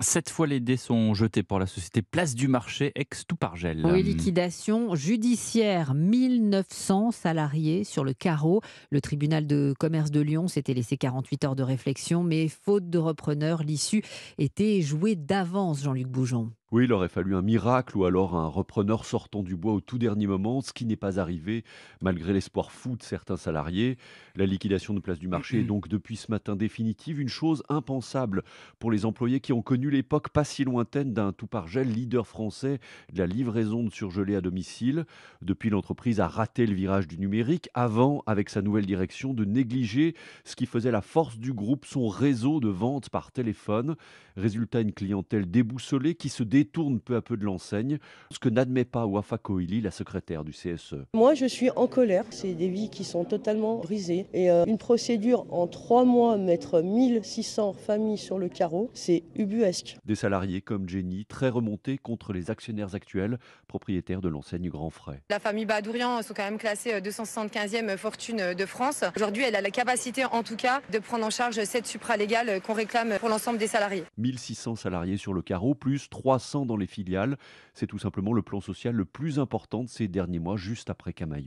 Cette fois, les dés sont jetés pour la société Place du Marché, ex-Toupargel. Oui, liquidation judiciaire. 1900 salariés sur le carreau. Le tribunal de commerce de Lyon s'était laissé 48 heures de réflexion, mais faute de repreneur, l'issue était jouée d'avance, Jean-Luc Boujon. Oui, il aurait fallu un miracle ou alors un repreneur sortant du bois au tout dernier moment, ce qui n'est pas arrivé malgré l'espoir fou de certains salariés. La liquidation de place du marché est donc depuis ce matin définitive, une chose impensable pour les employés qui ont connu l'époque pas si lointaine d'un tout par gel leader français de la livraison de surgelés à domicile. Depuis, l'entreprise a raté le virage du numérique avant, avec sa nouvelle direction, de négliger ce qui faisait la force du groupe, son réseau de vente par téléphone. Résultat, une clientèle déboussolée qui se détourne peu à peu de l'enseigne, ce que n'admet pas Wafa Kohili, la secrétaire du CSE. Moi, je suis en colère. C'est des vies qui sont totalement brisées. Et euh, une procédure en trois mois, mettre 1600 familles sur le carreau, c'est ubuesque. Des salariés comme Jenny, très remontés contre les actionnaires actuels, propriétaires de l'enseigne Grand Frais. La famille Badourian sont quand même classées 275e euh, fortune de France. Aujourd'hui, elle a la capacité, en tout cas, de prendre en charge cette supralégale euh, qu'on réclame pour l'ensemble des salariés. 1600 salariés sur le carreau, plus 300 dans les filiales. C'est tout simplement le plan social le plus important de ces derniers mois, juste après Camailleux.